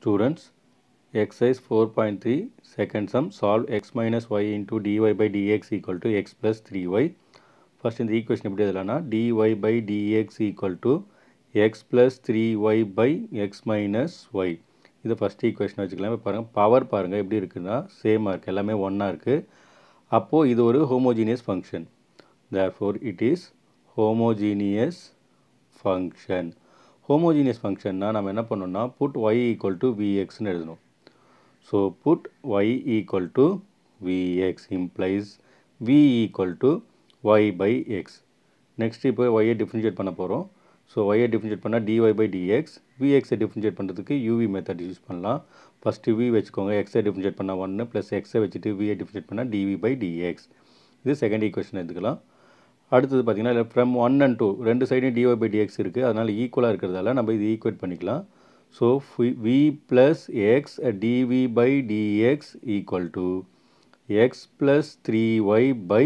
Students, exercise 4.3 second sum solve x minus y into dy by dx equal to x plus 3y. First in the equation எப்படி எதிலானா dy by dx equal to x plus 3y by x minus y. இது first equation வச்சுக்கலாம் பாருங்க power பாருங்க எப்படி இருக்குன்னா same இருக்குது எல்லாமே 1 இருக்குது அப்போ இது ஒரு homogeneous function therefore it is homogeneous function homogeneous ஃபங்க்ஷன்னா நம்ம என்ன பண்ணணும்னா புட் ஒய் ஈக்குவல் டு விஎக்ஸ்னு எழுதணும் so put y equal to v x implies v equal to y by x next இப்போ ஒய்யை டிஃப்ரென்ஷியேட் பண்ண போகிறோம் ஸோ ஒய்யை டிஃப்ரென்ஷியேட் பண்ணால் டிஒய் பை டிஎக்ஸ் விஎக்ஸை டிஃப்ரென்ஷியேட் பண்ணுறதுக்கு யூவி மெத்தட் யூஸ் பண்ணலாம் ஃபஸ்ட்டு வி வச்சுக்கோங்க எக்ஸை டிஃப்ரென்ஷியேட் பண்ணால் ஒன்று ப்ளஸ் எக்ஸை வச்சுட்டு விஐ டிஃப்ரென்ஷியேட் பண்ணால் டிவி பை டிஎக்ஸ் இது செகண்ட் ஈக்குவேஷன் எடுத்துக்கலாம் அடுத்தது பார்த்தீங்கன்னா இல்லை ஃப்ரம் ஒன் அண்ட் டூ ரெண்டு சைடும் டிஒய் பை டிஎக்ஸ் இருக்குது அதனால் ஈக்குவலாக இருக்கிறதால நம்ம இது ஈக்குவேட் பண்ணிக்கலாம் so v plus x d v by d x equal to x plus three y by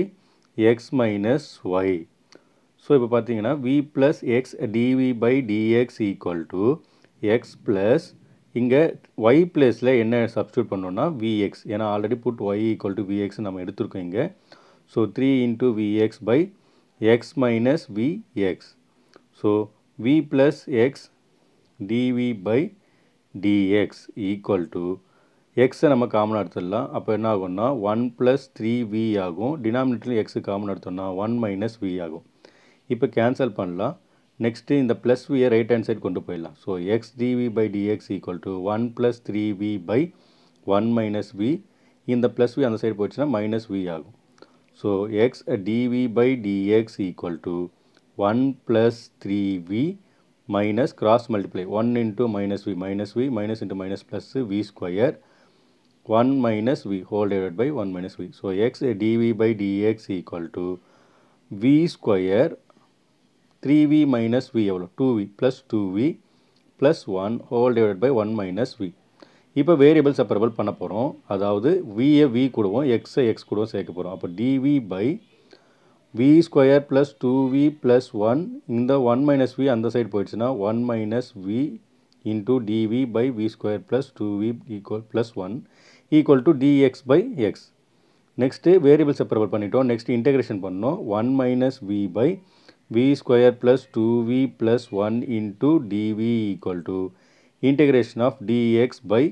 x minus y so இப்போ பார்த்தீங்கன்னா v plus x d v by d x equal to x plus இங்கே ஒய் ப்ளேஸில் என்ன சப்ஸ்டியூட் பண்ணோன்னா v x ஏன்னா already put y equal to v x நம்ம எடுத்திருக்கோம் இங்கே so three into v x by x minus x. So, V plus x dV by dx equal to x நம்ம common எடுத்துடலாம் அப்போ என்ன ஆகும்னா ஒன் ப்ளஸ் த்ரீ வி ஆகும் டினாமினேட்டரில் x காமன் எடுத்தோம்னா ஒன் மைனஸ் வி ஆகும் இப்போ கேன்சல் பண்ணலாம் நெக்ஸ்ட்டு இந்த plus v right hand side கொண்டு போயிடலாம் so x d v by d x equal to one plus three v by one minus v இந்த ப்ளஸ் வி அந்த சைடு போயிடுச்சுன்னா மைனஸ் வி ஆகும் So, x dv by dx equal to 1 plus 3v minus cross multiply 1 into minus v minus v minus into minus plus v square 1 minus v whole divided by 1 minus v. So, x dv by dx equal to v square 3v minus v எவ்வளோ 2v plus 2v plus 1 whole divided by 1 minus v. இப்போ variable separable பண்ண போகிறோம் அதாவது VA we கூடவும் எக்ஸை X கூடவும் சேர்க்க போகிறோம் அப்போ d v by v square plus two v plus one இந்த ஒன் மைனஸ் வி அந்த சைடு போயிடுச்சுன்னா one minus v into d v by v square plus two v equal plus one equal to d x by x next variable separable பண்ணிட்டோம் next integration பண்ணோம் one minus v by v square plus two v plus one into d v equal to integration of d x by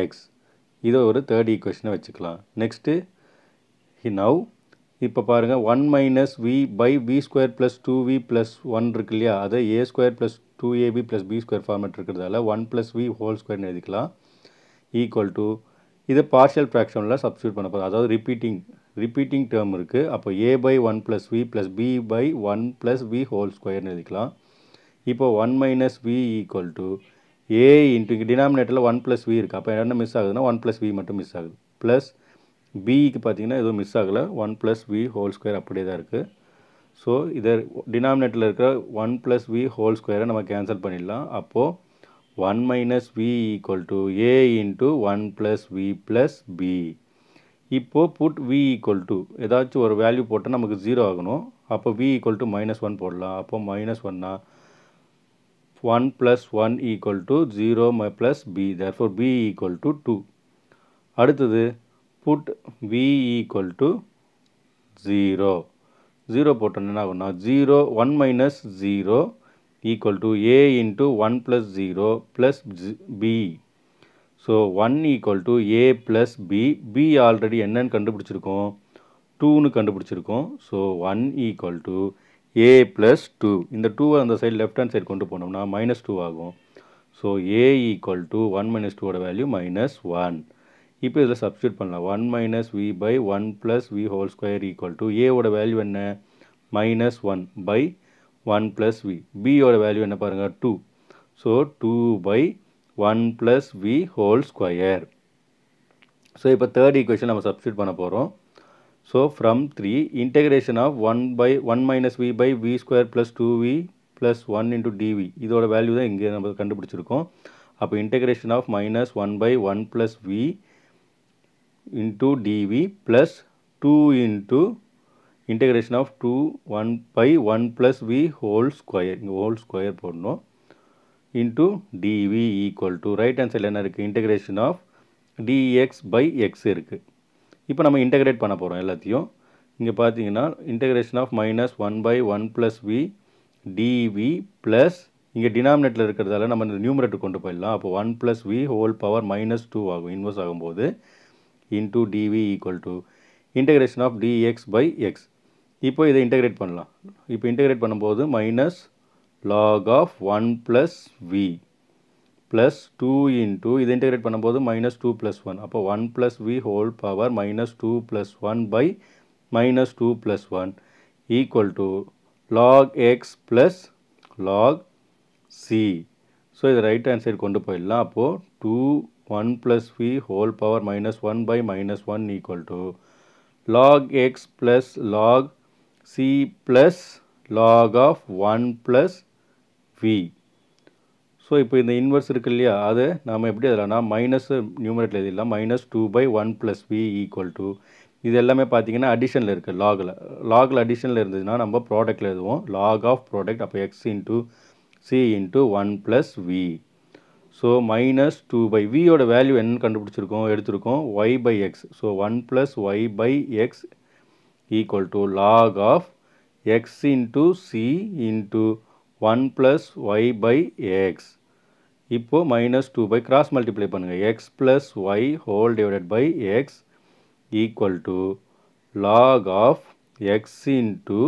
x இதை ஒரு third ஈக்குவேஷனை வச்சுக்கலாம் next now இப்போ பாருங்கள் one minus v by v square plus two v plus one இருக்கு இல்லையா அதை A square plus two A B plus B square format இருக்கிறதால ஒன் ப்ளஸ் வி ஹோல் ஸ்கொயர்னு எழுதிக்கலாம் ஈக்குவல் டு இதை பார்ஷியல் ஃப்ராக்ஷனில் சப்ஸ்டியூட் பண்ண போதும் அதாவது ரிப்பீட்டிங் ரிப்பீட்டிங் டேர்ம் இருக்குது அப்போ A by one plus v plus B by one plus v whole ஸ்கொயர்னு எழுதிக்கலாம் இப்போ one minus v equal to A into டினாமினேட்டரில் ஒன் ப்ளஸ் வி இருக்குது அப்போ என்ன மிஸ் ஆகுதுன்னா ஒன் ப்ளஸ் வி மட்டும் மிஸ் ஆகுது ப்ளஸ் பிக்கு பார்த்தீங்கன்னா எதுவும் மிஸ் ஆகலை one plus v whole square அப்படியே தான் இருக்குது ஸோ இதை டினாமினேட்டரில் இருக்கிற ஒன் ப்ளஸ் வி ஹோல் ஸ்கொயரை நம்ம கேன்சல் பண்ணிடலாம் அப்போது one minus v equal to A into one plus v plus B இப்போது புட் வி ஈக்குவல் டு ஏதாச்சும் ஒரு வேல்யூ போட்டால் நமக்கு ஜீரோ ஆகணும் அப்போ v equal to minus one போடலாம் அப்போ மைனஸ் ஒன்னா 1 plus 1 equal to 0 plus b therefore b equal to 2 அடுத்தது put b equal to 0 0 போட்டோன்னு என்ன 0 1 minus 0 equal to a into 1 plus 0 plus b So, 1 equal to a plus b. b already B B already என்னன்னு கண்டுபிடிச்சிருக்கோம் டூன்னு கண்டுபிடிச்சிருக்கோம் so one equal to A plus two இந்த 2 அந்த side left hand side கொண்டு போனோம்னா மைனஸ் டூ ஆகும் so A equal to one minus டூவோட வேல்யூ மைனஸ் ஒன் இப்போ இதில் சப்ஸ்டியூட் பண்ணலாம் one minus v by one plus v whole square equal to ஏவோட வேல்யூ என்ன minus one by one plus v பியோட வேல்யூ என்ன பாருங்கள் two so two by one plus v whole square so இப்போ third equation நம்ம substitute பண்ண போகிறோம் So from 3 integration of 1 by 1 minus v by v square plus 2v plus 1 into dv இதோட value தான் இங்கே நம்ம கண்டுபிடிச்சிருக்கோம் அப்போ integration of minus one by one plus v into d v plus two into integration of two one by one plus v whole square இங்கே whole square போடணும் into d v equal to right hand சைடில் என்ன இருக்குது integration of d x by x இருக்குது இப்போ நம்ம integrate பண்ண போகிறோம் எல்லாத்தையும் இங்கே பார்த்தீங்கன்னா integration of minus one by one plus v d v plus இங்கே டினாமினேட்டில் இருக்கிறதால நம்ம இந்த நியூமரேட்டர் கொண்டு போயிடலாம் அப்போ one plus v whole power minus two ஆகும் இன்வெர்ஸ் ஆகும்போது into d v equal to integration of d x by x இப்போ இதை இன்டகிரேட் பண்ணலாம் இப்போ இன்டகிரேட் பண்ணும்போது minus log of one plus v plus two into இது இன்டெகிரேட் பண்ணும்போது மைனஸ் டூ ப்ளஸ் ஒன் அப்போ one plus v whole power minus two plus one by minus two plus one equal to log x plus log c so இது right hand side கொண்டு போயிடலாம் அப்போது two one plus v whole power minus one by minus one equal to log x plus log c plus log of one plus v so இப்போ இந்த inverse இருக்கு இல்லையா அதை நாம் எப்படி எதுலனா மைனஸ் நியூமரேட்டில் எழுதிடலாம் minus two by one plus v equal to இது எல்லாமே பார்த்தீங்கன்னா அடிஷனில் இருக்குது லாகில் லாகில் அடிஷனில் இருந்ததுன்னா நம்ம ப்ராடக்ட்டில் எழுதுவோம் லாக் ஆஃப் ப்ராடக்ட் அப்போ x into c into one plus v so minus two by வியோட வேல்யூ என்ன கண்டுபிடிச்சிருக்கோம் எடுத்திருக்கோம் y by x so one plus y by x equal to log of x into c into one plus y by a x இப்போது minus two by cross multiply பண்ணுங்கள் x plus y whole divided by x equal to log of x into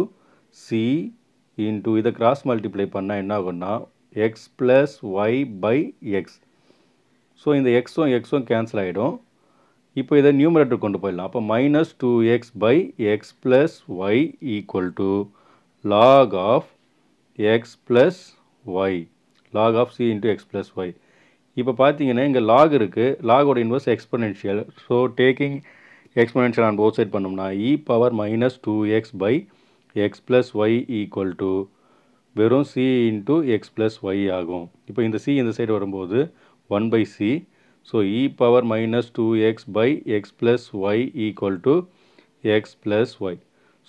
c into இதை cross multiply பண்ணால் என்ன ஆகும்னா x plus y by x so இந்த எக்ஸும் எக்ஸும் cancel ஆகிடும் இப்போ இதை நியூமரேட்டர் கொண்டு போயிடலாம் அப்போ minus two x by x plus y equal to log of x plus y log of c into x plus y இப்போ பார்த்தீங்கன்னா இங்கே லாக் இருக்குது லாகோட inverse exponential so taking exponential on both side பண்ணோம்னா e power minus two x by x plus y equal to வெறும் c into x plus y ஆகும் இப்போ இந்த சி இந்த சைடு வரும்போது one by c so e power minus two x by x plus y equal to x plus y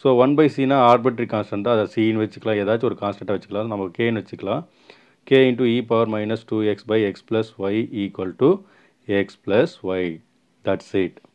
so one by சினா arbitrary கான்ஸ்டண்ட்டாக அதை scene வச்சுக்கலாம் ஏதாச்சும் ஒரு கான்ஸ்டண்ட்டாக வச்சுக்கலாம் நம்ம கேன்னு வச்சுக்கலாம் k into e power minus two x by x plus y equal to x plus y that's it